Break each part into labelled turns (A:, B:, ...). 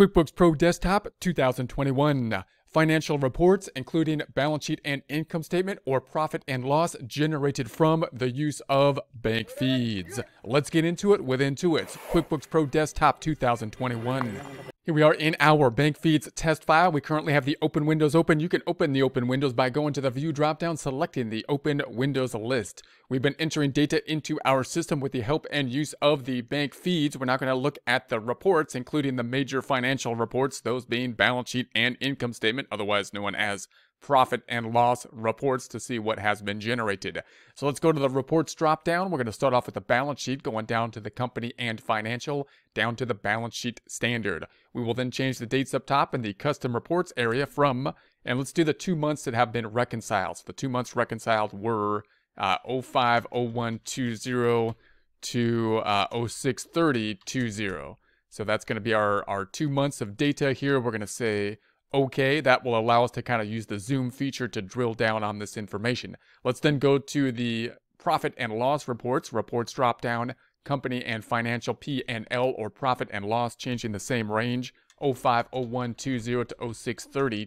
A: QuickBooks Pro Desktop 2021. Financial reports, including balance sheet and income statement or profit and loss generated from the use of bank feeds. Let's get into it with Intuit's QuickBooks Pro Desktop 2021. Here we are in our bank feeds test file. We currently have the open windows open. You can open the open windows by going to the view dropdown, selecting the open windows list. We've been entering data into our system with the help and use of the bank feeds. We're now going to look at the reports, including the major financial reports, those being balance sheet and income statement, otherwise known as profit and loss reports to see what has been generated. So let's go to the reports drop down. We're going to start off with the balance sheet, going down to the company and financial, down to the balance sheet standard. We will then change the dates up top in the custom reports area from, and let's do the two months that have been reconciled. So the two months reconciled were uh, 05, 01, 20 to uh, 06, 30, 20. So that's going to be our, our two months of data here. We're going to say Okay, that will allow us to kind of use the zoom feature to drill down on this information. Let's then go to the profit and loss reports, reports drop down, company and financial P and L or profit and loss change in the same range 050120 to 06,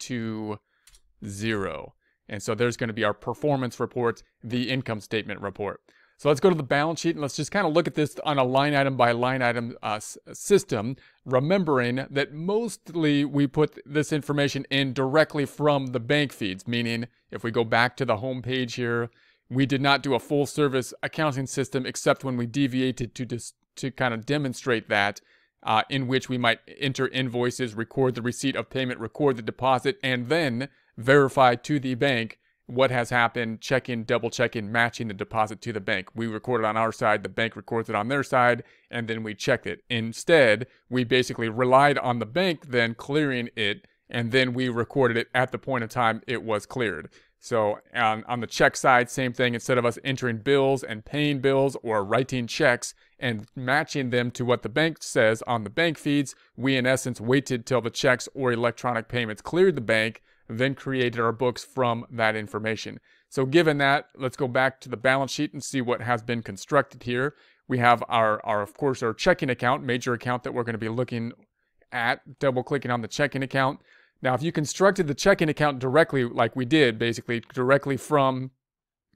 A: to 0. And so there's going to be our performance report, the income statement report. So let's go to the balance sheet and let's just kind of look at this on a line item by line item uh, system, remembering that mostly we put this information in directly from the bank feeds, meaning if we go back to the home page here, we did not do a full service accounting system except when we deviated to, dis- to kind of demonstrate that. Uh, in which we might enter invoices, record the receipt of payment, record the deposit, and then verify to the bank what has happened, check in, double check in, matching the deposit to the bank. We record it on our side, the bank records it on their side, and then we check it. Instead, we basically relied on the bank then clearing it, and then we recorded it at the point of time it was cleared. So on, on the check side, same thing. Instead of us entering bills and paying bills or writing checks and matching them to what the bank says on the bank feeds, we in essence waited till the checks or electronic payments cleared the bank then created our books from that information. So given that, let's go back to the balance sheet and see what has been constructed here. We have our, our of course, our checking account, major account that we're going to be looking at, double clicking on the checking account. Now, if you constructed the checking account directly, like we did, basically directly from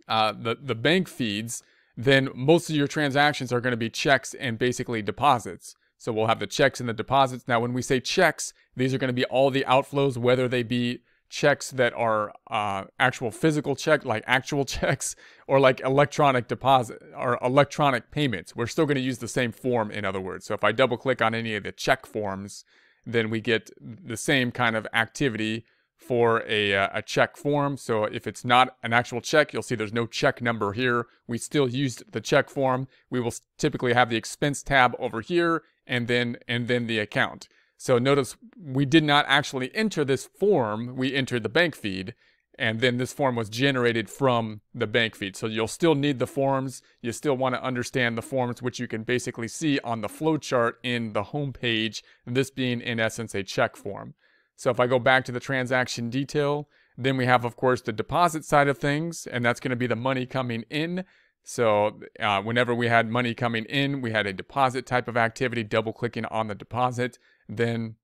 A: uh, the, the bank feeds, then most of your transactions are going to be checks and basically deposits. So we'll have the checks and the deposits. Now, when we say checks, these are going to be all the outflows, whether they be checks that are uh, actual physical check, like actual checks, or like electronic deposit or electronic payments. We're still going to use the same form, in other words. So if I double click on any of the check forms, then we get the same kind of activity for a, uh, a check form. So if it's not an actual check, you'll see there's no check number here. We still used the check form. We will typically have the expense tab over here and then and then the account. So notice we did not actually enter this form, we entered the bank feed, and then this form was generated from the bank feed. So you'll still need the forms, you still want to understand the forms, which you can basically see on the flowchart in the home page, this being in essence a check form. So if I go back to the transaction detail, then we have, of course, the deposit side of things, and that's going to be the money coming in. So uh, whenever we had money coming in, we had a deposit type of activity, double clicking on the deposit then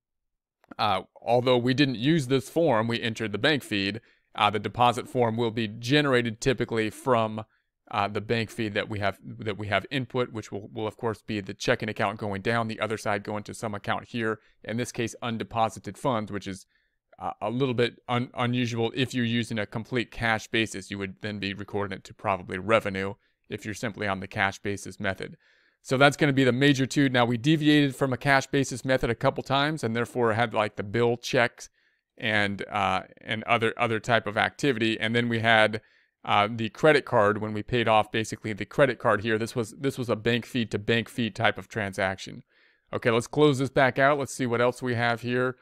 A: uh, although we didn't use this form, we entered the bank feed. Uh, the deposit form will be generated typically from uh, the bank feed that we have that we have input, which will, will of course be the checking account going down, the other side going to some account here. In this case, undeposited funds, which is uh, a little bit un- unusual. If you're using a complete cash basis, you would then be recording it to probably revenue if you're simply on the cash basis method. So that's going to be the major two. Now we deviated from a cash basis method a couple times and therefore had like the bill checks and uh, and other other type of activity. And then we had uh, the credit card when we paid off basically the credit card here. This was this was a bank feed to bank feed type of transaction. Okay, let's close this back out. Let's see what else we have here.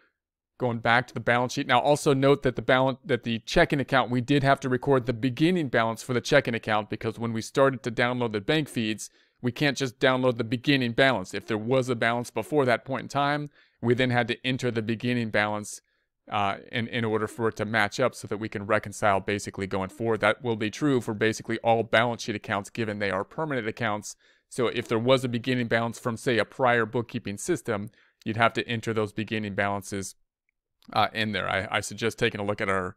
A: Going back to the balance sheet. Now also note that the balance that the checking account we did have to record the beginning balance for the checking account because when we started to download the bank feeds, we can't just download the beginning balance. If there was a balance before that point in time, we then had to enter the beginning balance uh, in, in order for it to match up so that we can reconcile basically going forward. That will be true for basically all balance sheet accounts given they are permanent accounts. So if there was a beginning balance from say a prior bookkeeping system, you'd have to enter those beginning balances uh, in there. I, I suggest taking a look at our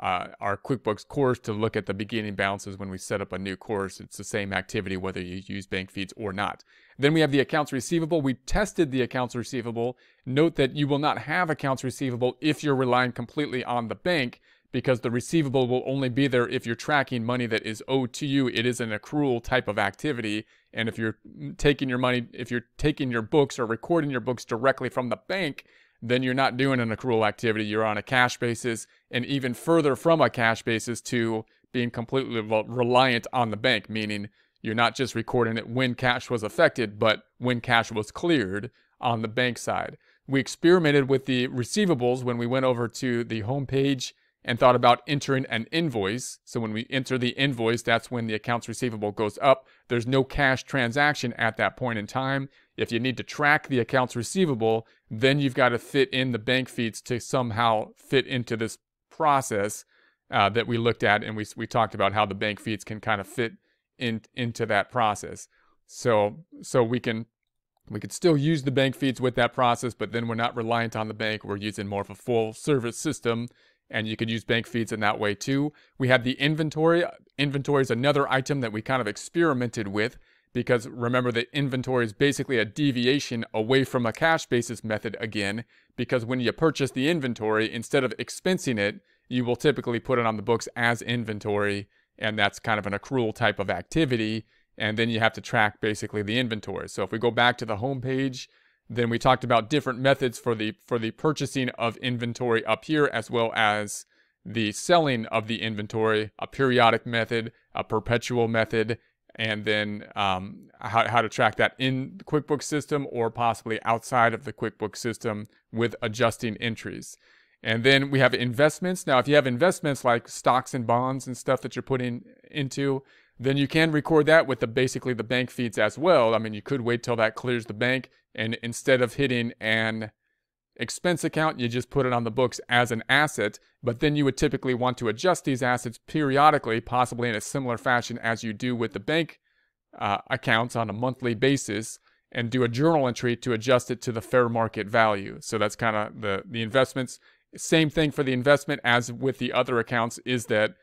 A: uh, our QuickBooks course to look at the beginning balances when we set up a new course. It's the same activity whether you use bank feeds or not. Then we have the accounts receivable. We tested the accounts receivable. Note that you will not have accounts receivable if you're relying completely on the bank because the receivable will only be there if you're tracking money that is owed to you. It is an accrual type of activity. And if you're taking your money, if you're taking your books or recording your books directly from the bank, then you're not doing an accrual activity. You're on a cash basis and even further from a cash basis to being completely reliant on the bank, meaning you're not just recording it when cash was affected, but when cash was cleared on the bank side. We experimented with the receivables when we went over to the homepage and thought about entering an invoice. So when we enter the invoice, that's when the accounts receivable goes up. There's no cash transaction at that point in time. If you need to track the accounts receivable, then you've got to fit in the bank feeds to somehow fit into this process uh, that we looked at, and we we talked about how the bank feeds can kind of fit in into that process. So so we can we could still use the bank feeds with that process, but then we're not reliant on the bank. We're using more of a full service system, and you could use bank feeds in that way too. We had the inventory. Uh, inventory is another item that we kind of experimented with because remember the inventory is basically a deviation away from a cash basis method again, because when you purchase the inventory, instead of expensing it, you will typically put it on the books as inventory, and that's kind of an accrual type of activity. And then you have to track basically the inventory. So if we go back to the home page, then we talked about different methods for the for the purchasing of inventory up here, as well as the selling of the inventory, a periodic method, a perpetual method, and then um, how, how to track that in the QuickBooks system or possibly outside of the QuickBooks system with adjusting entries. And then we have investments. Now, if you have investments like stocks and bonds and stuff that you're putting into, then you can record that with the basically the bank feeds as well. I mean, you could wait till that clears the bank and instead of hitting an expense account, you just put it on the books as an asset, but then you would typically want to adjust these assets periodically, possibly in a similar fashion as you do with the bank uh, accounts on a monthly basis, and do a journal entry to adjust it to the fair market value. So that's kind of the, the investments. Same thing for the investment as with the other accounts is that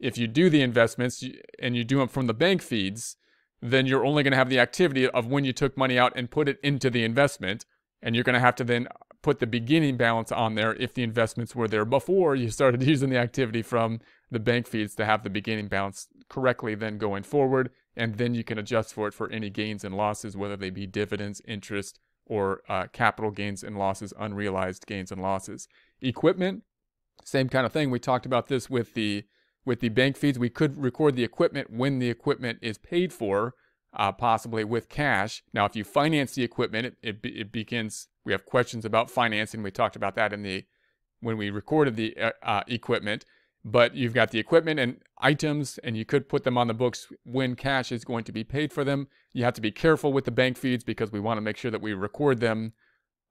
A: if you do the investments and you do them from the bank feeds, then you're only going to have the activity of when you took money out and put it into the investment and you're going to have to then put the beginning balance on there if the investments were there before you started using the activity from the bank feeds to have the beginning balance correctly then going forward. And then you can adjust for it for any gains and losses, whether they be dividends, interest, or uh, capital gains and losses, unrealized gains and losses. Equipment, same kind of thing. We talked about this with the with the bank feeds. We could record the equipment when the equipment is paid for, uh, possibly with cash. Now, if you finance the equipment, it, it, it, begins. We have questions about financing. We talked about that in the when we recorded the uh, uh, equipment. But you've got the equipment and items, and you could put them on the books when cash is going to be paid for them. You have to be careful with the bank feeds because we want to make sure that we record them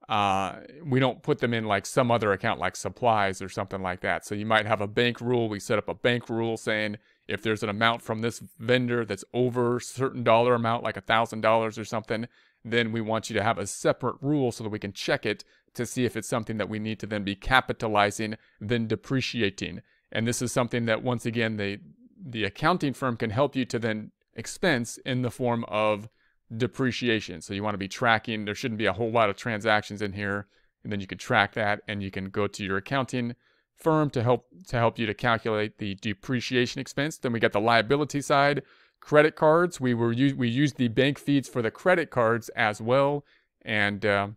A: uh, we don't put them in like some other account like supplies or something like that. So you might have a bank rule. We set up a bank rule saying if there's an amount from this vendor that's over a certain dollar amount, like a thousand dollars or something, then we want you to have a separate rule so that we can check it to see if it's something that we need to then be capitalizing, then depreciating. And this is something that once again the the accounting firm can help you to then expense in the form of depreciation. So you want to be tracking, there shouldn't be a whole lot of transactions in here. And then you can track that and you can go to your accounting firm to help to help you to calculate the depreciation expense. Then we got the liability side, credit cards. We were we used the bank feeds for the credit cards as well, and uh,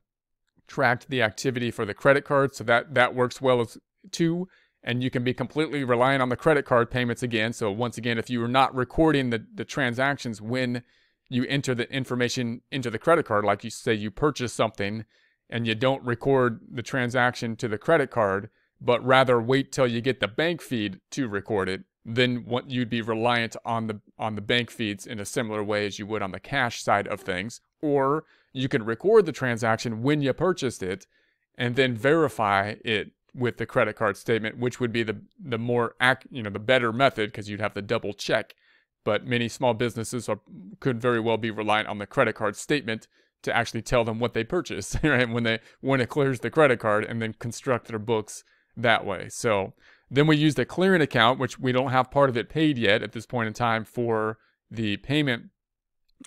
A: tracked the activity for the credit cards. So that that works well as too. And you can be completely reliant on the credit card payments again. So once again, if you are not recording the, the transactions when you enter the information into the credit card, like you say you purchase something and you don't record the transaction to the credit card, but rather wait till you get the bank feed to record it, then what you'd be reliant on the on the bank feeds in a similar way as you would on the cash side of things. Or you can record the transaction when you purchased it and then verify it with the credit card statement, which would be the the more ac- you know the better method because you'd have to double check but many small businesses are, could very well be reliant on the credit card statement to actually tell them what they purchased, right? When they when it clears the credit card and then construct their books that way. So then we used a clearing account, which we don't have part of it paid yet at this point in time for the payment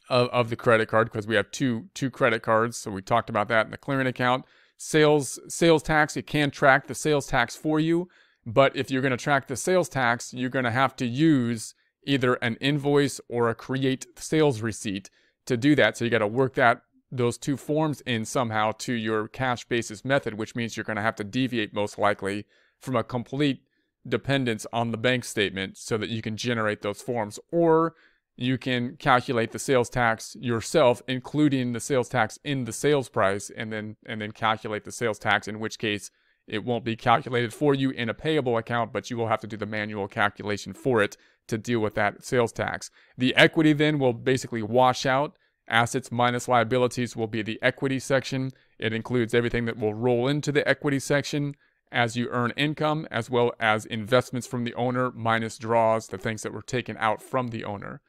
A: of, of the credit card because we have two two credit cards. So we talked about that in the clearing account. Sales sales tax, it can track the sales tax for you, but if you're going to track the sales tax, you're going to have to use either an invoice or a create sales receipt to do that. So you got to work that those two forms in somehow to your cash basis method, which means you're going to have to deviate most likely from a complete dependence on the bank statement so that you can generate those forms or you can calculate the sales tax yourself including the sales tax in the sales price and then and then calculate the sales tax in which case it won't be calculated for you in a payable account but you will have to do the manual calculation for it to deal with that sales tax. The equity then will basically wash out. Assets minus liabilities will be the equity section. It includes everything that will roll into the equity section as you earn income, as well as investments from the owner minus draws, the things that were taken out from the owner.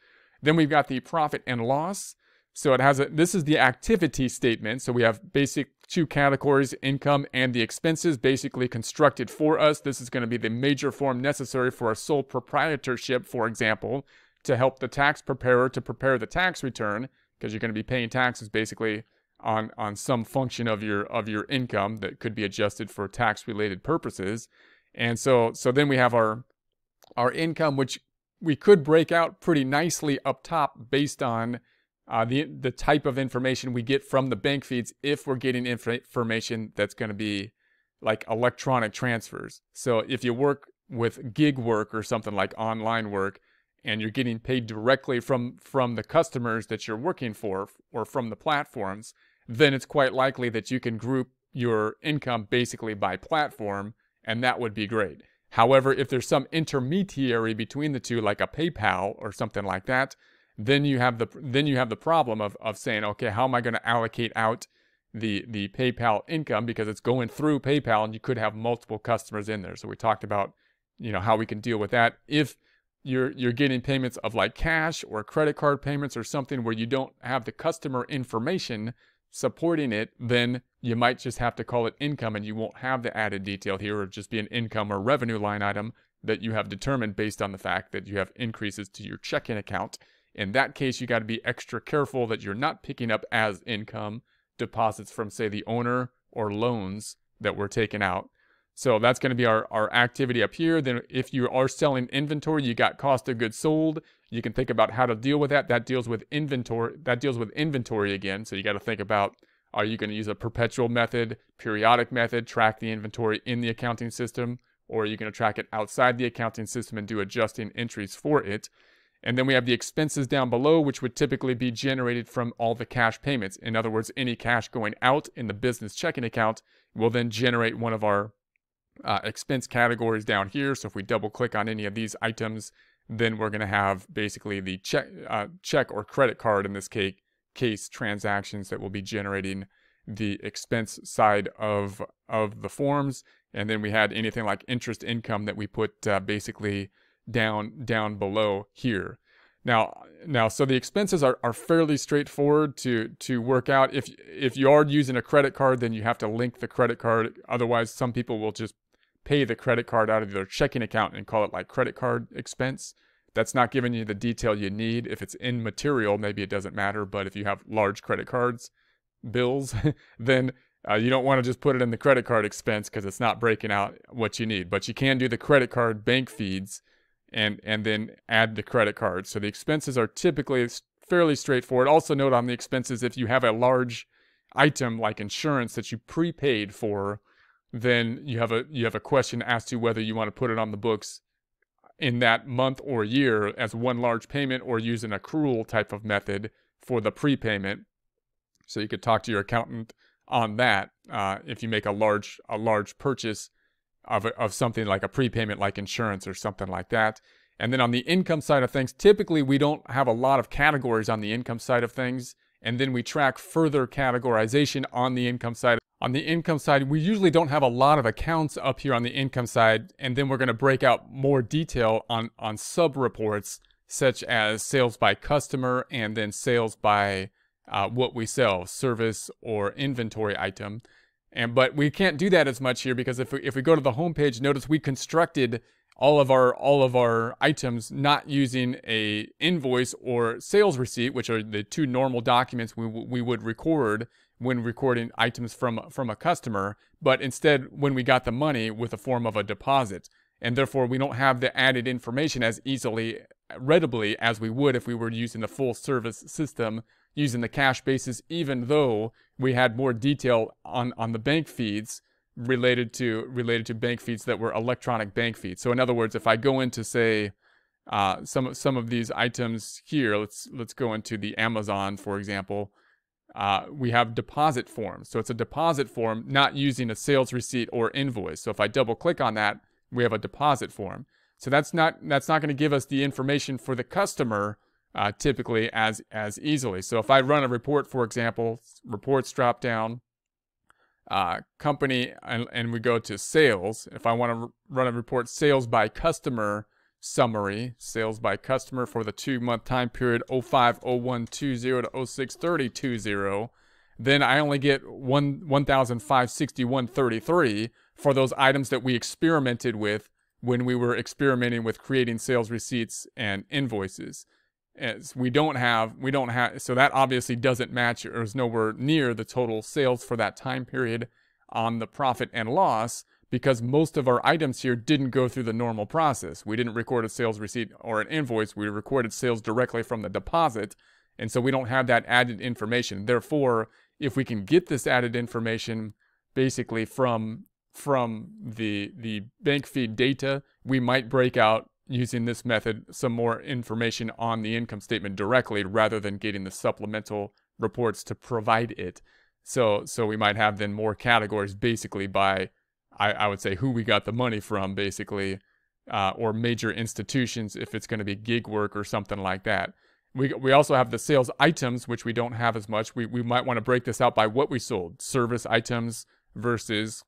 A: Then we've got the profit and loss. So it has a, this is the activity statement. So we have basic two categories, income and the expenses basically constructed for us. This is going to be the major form necessary for a sole proprietorship, for example, to help the tax preparer to prepare the tax return because you're going to be paying taxes basically on on some function of your of your income that could be adjusted for tax related purposes. And so so then we have our our income which we could break out pretty nicely up top based on uh, the, the type of information we get from the bank feeds if we're getting information that's going to be like electronic transfers. So if you work with gig work or something like online work and you're getting paid directly from from the customers that you're working for or from the platforms, then it's quite likely that you can group your income basically by platform and that would be great. However, if there's some intermediary between the two like a PayPal or something like that, then you have the then you have the problem of of saying, okay, how am I going to allocate out the the PayPal income because it's going through PayPal and you could have multiple customers in there. So we talked about, you know, how we can deal with that if you're you're getting payments of like cash or credit card payments or something where you don't have the customer information supporting it, then you might just have to call it income and you won't have the added detail here or just be an income or revenue line item that you have determined based on the fact that you have increases to your checking account in that case, you got to be extra careful that you're not picking up as income deposits from, say, the owner or loans that were taken out. So that's going to be our, our activity up here. Then if you are selling inventory, you got cost of goods sold. You can think about how to deal with that. That deals with inventory. That deals with inventory again. So you got to think about are you going to use a perpetual method, periodic method, track the inventory in the accounting system, or are you going to track it outside the accounting system and do adjusting entries for it? And then we have the expenses down below, which would typically be generated from all the cash payments. In other words, any cash going out in the business checking account will then generate one of our uh, expense categories down here. So if we double click on any of these items, then we're going to have basically the check, uh, check or credit card in this case, case transactions that will be generating the expense side of of the forms. And then we had anything like interest income that we put uh, basically down down below here. Now, now, so the expenses are, are fairly straightforward to to work out. If if you are using a credit card, then you have to link the credit card. Otherwise, some people will just pay the credit card out of their checking account and call it like credit card expense. That's not giving you the detail you need. If it's immaterial, maybe it doesn't matter. But if you have large credit cards bills, then uh, you don't want to just put it in the credit card expense because it's not breaking out what you need. But you can do the credit card bank feeds and and then add the credit card. So the expenses are typically fairly straightforward. Also note on the expenses if you have a large item like insurance that you prepaid for, then you have a you have a question as to whether you want to put it on the books in that month or year as one large payment or use an accrual type of method for the prepayment. So you could talk to your accountant on that uh, if you make a large a large purchase of, of something like a prepayment like insurance or something like that. And then on the income side of things, typically we don't have a lot of categories on the income side of things. And then we track further categorization on the income side. On the income side, we usually don't have a lot of accounts up here on the income side. And then we're going to break out more detail on, on sub reports, such as sales by customer and then sales by uh, what we sell, service or inventory item. And but we can't do that as much here because if we, if we go to the homepage, notice we constructed all of our all of our items not using a invoice or sales receipt, which are the two normal documents we we would record when recording items from from a customer, but instead when we got the money with the form of a deposit. And therefore we don't have the added information as easily readably as we would if we were using the full service system using the cash basis, even though we had more detail on, on the bank feeds related to related to bank feeds that were electronic bank feeds. So in other words, if I go into say uh, some some of these items here, let's let's go into the Amazon for example. Uh, we have deposit forms. So it's a deposit form not using a sales receipt or invoice. So if I double click on that, we have a deposit form. So that's not that's not going to give us the information for the customer uh, typically as, as easily. So if I run a report, for example, reports drop down, uh, company, and, and, we go to sales. If I want to run a report sales by customer summary, sales by customer for the two month time period 050120 to 06320, then I only get 1, 1,561.33 for those items that we experimented with when we were experimenting with creating sales receipts and invoices. As we don't have, we don't have, so that obviously doesn't match or is nowhere near the total sales for that time period on the profit and loss because most of our items here didn't go through the normal process. We didn't record a sales receipt or an invoice. We recorded sales directly from the deposit. And so we don't have that added information. Therefore, if we can get this added information basically from from the the bank feed data, we might break out using this method some more information on the income statement directly rather than getting the supplemental reports to provide it. So so we might have then more categories basically by I, I would say who we got the money from basically uh, or major institutions if it's going to be gig work or something like that. We, we also have the sales items, which we don't have as much. We, we might want to break this out by what we sold service items versus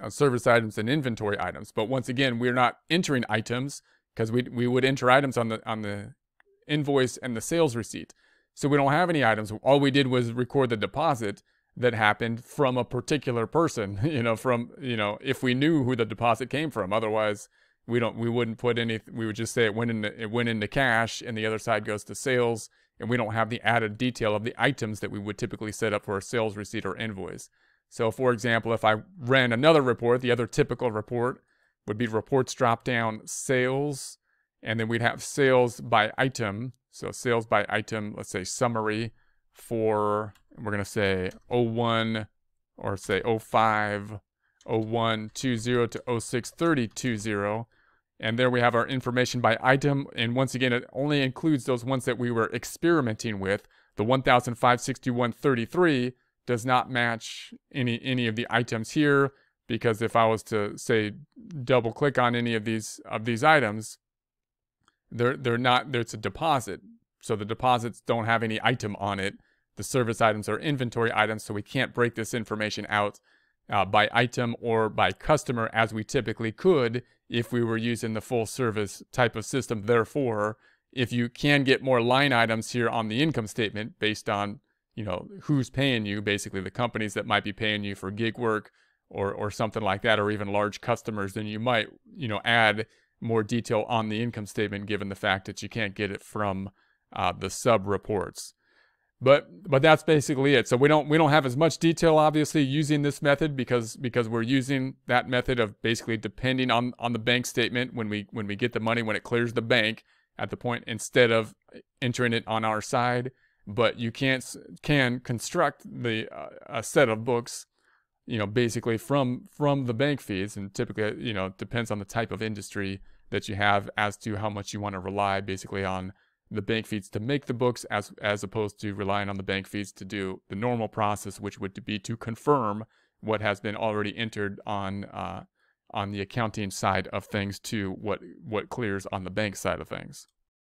A: uh, service items and inventory items. But once again, we're not entering items because we, we would enter items on the, on the invoice and the sales receipt. So we don't have any items. All we did was record the deposit that happened from a particular person, you know, from, you know, if we knew who the deposit came from, otherwise we don't, we wouldn't put any, we would just say it went into, it went into cash and the other side goes to sales and we don't have the added detail of the items that we would typically set up for a sales receipt or invoice. So for example, if I ran another report, the other typical report would be reports drop down sales, and then we'd have sales by item. So sales by item, let's say summary for, we're gonna say 01 or say 05, 01, 20 to 06, 30, And there we have our information by item. And once again, it only includes those ones that we were experimenting with. The 1,561.33 does not match any any of the items here because if I was to say double click on any of these of these items, they're they're not there's a deposit. So the deposits don't have any item on it. The service items are inventory items, so we can't break this information out uh, by item or by customer as we typically could if we were using the full service type of system. Therefore, if you can get more line items here on the income statement based on you know, who's paying you, basically the companies that might be paying you for gig work or, or something like that, or even large customers, then you might, you know, add more detail on the income statement given the fact that you can't get it from uh, the sub reports. But but that's basically it. So we don't we don't have as much detail obviously using this method because because we're using that method of basically depending on on the bank statement when we when we get the money when it clears the bank at the point instead of entering it on our side but you can't can construct the uh, a set of books you know basically from from the bank feeds, and typically you know depends on the type of industry that you have as to how much you want to rely basically on the bank feeds to make the books as as opposed to relying on the bank feeds to do the normal process which would be to confirm what has been already entered on uh, on the accounting side of things to what what clears on the bank side of things